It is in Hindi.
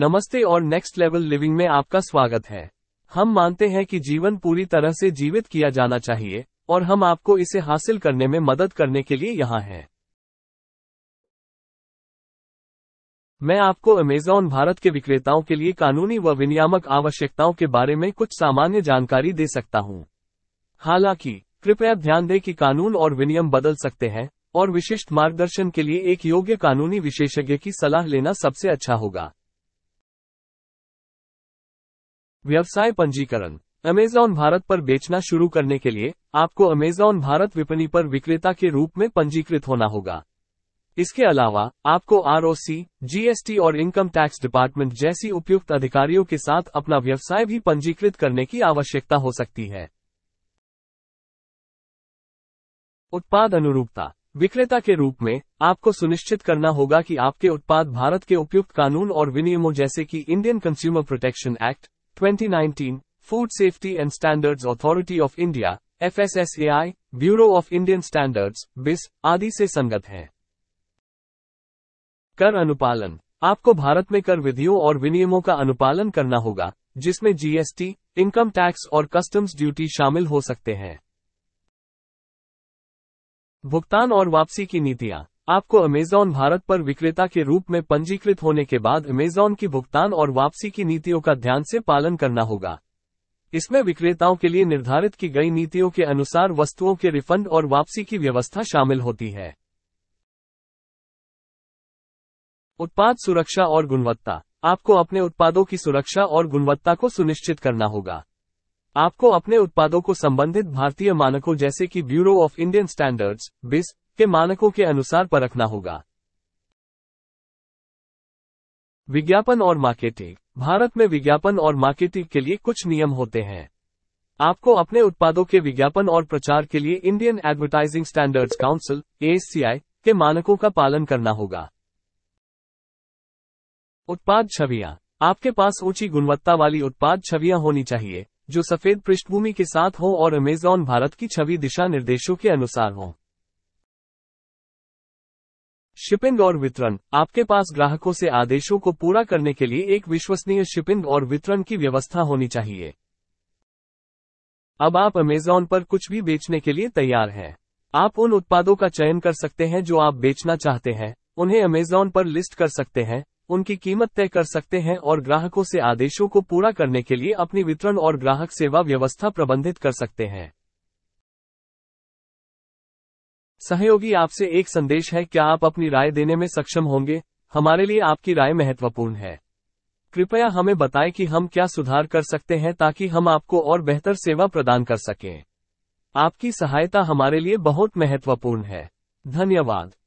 नमस्ते और नेक्स्ट लेवल लिविंग में आपका स्वागत है हम मानते हैं कि जीवन पूरी तरह से जीवित किया जाना चाहिए और हम आपको इसे हासिल करने में मदद करने के लिए यहाँ हैं मैं आपको अमेजॉन भारत के विक्रेताओं के लिए कानूनी व विनियामक आवश्यकताओं के बारे में कुछ सामान्य जानकारी दे सकता हूँ हालांकि कृपया ध्यान दें कि कानून और विनियम बदल सकते हैं और विशिष्ट मार्गदर्शन के लिए एक योग्य कानूनी विशेषज्ञ की सलाह लेना सबसे अच्छा होगा व्यवसाय पंजीकरण अमेजॉन भारत पर बेचना शुरू करने के लिए आपको अमेजॉन भारत विपणी पर विक्रेता के रूप में पंजीकृत होना होगा इसके अलावा आपको आर जीएसटी और इनकम टैक्स डिपार्टमेंट जैसी उपयुक्त अधिकारियों के साथ अपना व्यवसाय भी पंजीकृत करने की आवश्यकता हो सकती है उत्पाद अनुरूपता विक्रेता के रूप में आपको सुनिश्चित करना होगा कि आपके उत्पाद भारत के उपयुक्त कानून और विनियमों जैसे कि Indian consumer protection act 2019, Food Safety and Standards Authority of India FSSAI, bureau of Indian standards BIS, आदि से संगत है कर अनुपालन आपको भारत में कर विधियों और विनियमों का अनुपालन करना होगा जिसमें जीएसटी इनकम टैक्स और कस्टम्स ड्यूटी शामिल हो सकते हैं भुगतान और वापसी की नीतियां आपको अमेजॉन भारत पर विक्रेता के रूप में पंजीकृत होने के बाद अमेजॉन की भुगतान और वापसी की नीतियों का ध्यान से पालन करना होगा इसमें विक्रेताओं के लिए निर्धारित की गई नीतियों के अनुसार वस्तुओं के रिफंड और वापसी की व्यवस्था शामिल होती है उत्पाद सुरक्षा और गुणवत्ता आपको अपने उत्पादों की सुरक्षा और गुणवत्ता को सुनिश्चित करना होगा आपको अपने उत्पादों को संबंधित भारतीय मानकों जैसे कि ब्यूरो ऑफ इंडियन स्टैंडर्ड्स बिस के मानकों के अनुसार परखना होगा विज्ञापन और मार्केटिंग भारत में विज्ञापन और मार्केटिंग के लिए कुछ नियम होते हैं आपको अपने उत्पादों के विज्ञापन और प्रचार के लिए Indian advertising standards council A के मानकों का पालन करना होगा उत्पाद छवियां आपके पास ऊंची गुणवत्ता वाली उत्पाद छवियां होनी चाहिए जो सफेद पृष्ठभूमि के साथ हो और अमेजॉन भारत की छवि दिशा निर्देशों के अनुसार हो शिपिंग और वितरण आपके पास ग्राहकों से आदेशों को पूरा करने के लिए एक विश्वसनीय शिपिंग और वितरण की व्यवस्था होनी चाहिए अब आप अमेजॉन पर कुछ भी बेचने के लिए तैयार हैं आप उन उत्पादों का चयन कर सकते हैं जो आप बेचना चाहते हैं उन्हें अमेजॉन पर लिस्ट कर सकते हैं उनकी कीमत तय कर सकते हैं और ग्राहकों से आदेशों को पूरा करने के लिए अपनी वितरण और ग्राहक सेवा व्यवस्था प्रबंधित कर सकते हैं सहयोगी आपसे एक संदेश है क्या आप अपनी राय देने में सक्षम होंगे हमारे लिए आपकी राय महत्वपूर्ण है कृपया हमें बताएं कि हम क्या सुधार कर सकते हैं ताकि हम आपको और बेहतर सेवा प्रदान कर सकें आपकी सहायता हमारे लिए बहुत महत्वपूर्ण है धन्यवाद